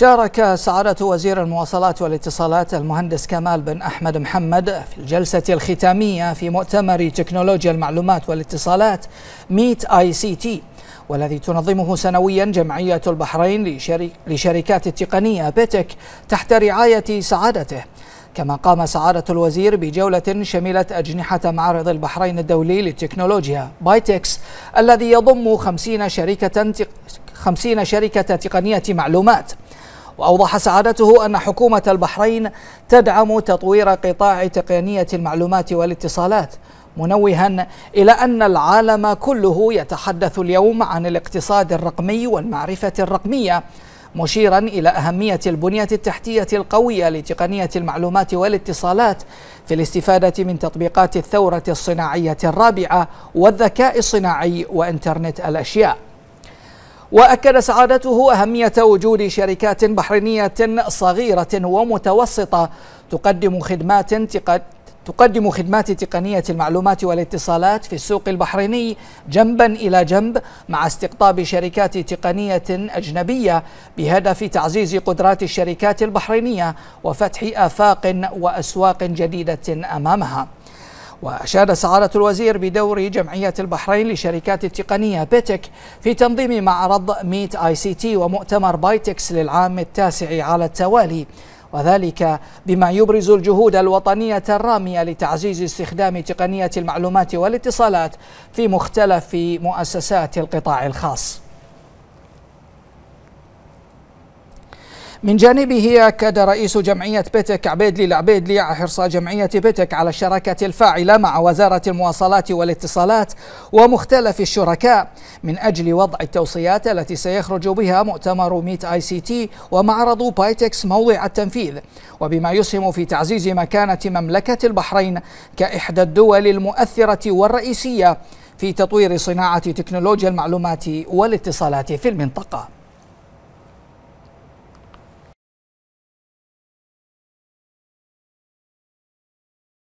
شارك سعادة وزير المواصلات والاتصالات المهندس كمال بن أحمد محمد في الجلسة الختامية في مؤتمر تكنولوجيا المعلومات والاتصالات ميت آي سي تي والذي تنظمه سنويا جمعية البحرين لشركات التقنية بيتك تحت رعاية سعادته كما قام سعادة الوزير بجولة شملت أجنحة معرض البحرين الدولي للتكنولوجيا بايتكس الذي يضم 50 شركة 50 شركة تقنية معلومات وأوضح سعادته أن حكومة البحرين تدعم تطوير قطاع تقنية المعلومات والاتصالات منوها إلى أن العالم كله يتحدث اليوم عن الاقتصاد الرقمي والمعرفة الرقمية مشيرا إلى أهمية البنية التحتية القوية لتقنية المعلومات والاتصالات في الاستفادة من تطبيقات الثورة الصناعية الرابعة والذكاء الصناعي وإنترنت الأشياء وأكد سعادته أهمية وجود شركات بحرينية صغيرة ومتوسطة تقدم خدمات تقد... تقدم خدمات تقنية المعلومات والاتصالات في السوق البحريني جنبا إلى جنب مع استقطاب شركات تقنية أجنبية بهدف تعزيز قدرات الشركات البحرينية وفتح آفاق وأسواق جديدة أمامها وأشاد سعادة الوزير بدور جمعية البحرين لشركات التقنية بيتك في تنظيم معرض ميت آي سي تي ومؤتمر بايتكس للعام التاسع على التوالي وذلك بما يبرز الجهود الوطنية الرامية لتعزيز استخدام تقنية المعلومات والاتصالات في مختلف مؤسسات القطاع الخاص من جانبه أكد رئيس جمعية بيتك عبيدلي العبيدلي حرص جمعية بيتك على الشراكة الفاعلة مع وزارة المواصلات والاتصالات ومختلف الشركاء من أجل وضع التوصيات التي سيخرج بها مؤتمر ميت آي سي تي ومعرض بايتكس موضع التنفيذ وبما يسهم في تعزيز مكانة مملكة البحرين كإحدى الدول المؤثرة والرئيسية في تطوير صناعة تكنولوجيا المعلومات والاتصالات في المنطقة